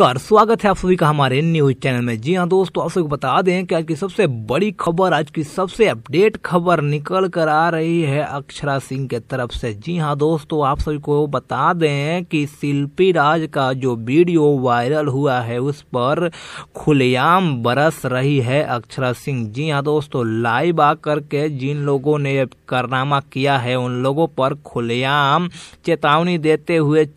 नमस्कार स्वागत है आप सभी का हमारे न्यूज चैनल में जी हाँ दोस्तों आप सभी को बता दें कि आज की सबसे बड़ी खबर आज की सबसे अपडेट खबर निकल कर आ रही है अक्षरा सिंह के तरफ से जी हाँ दोस्तों आप सभी को बता दें कि शिल्पी राज का जो वीडियो वायरल हुआ है उस पर खुलेआम बरस रही है अक्षरा सिंह जी हाँ दोस्तों लाइव आकर के जिन लोगों ने कारनामा किया है उन लोगों पर खुलेआम चेतावनी देते हुए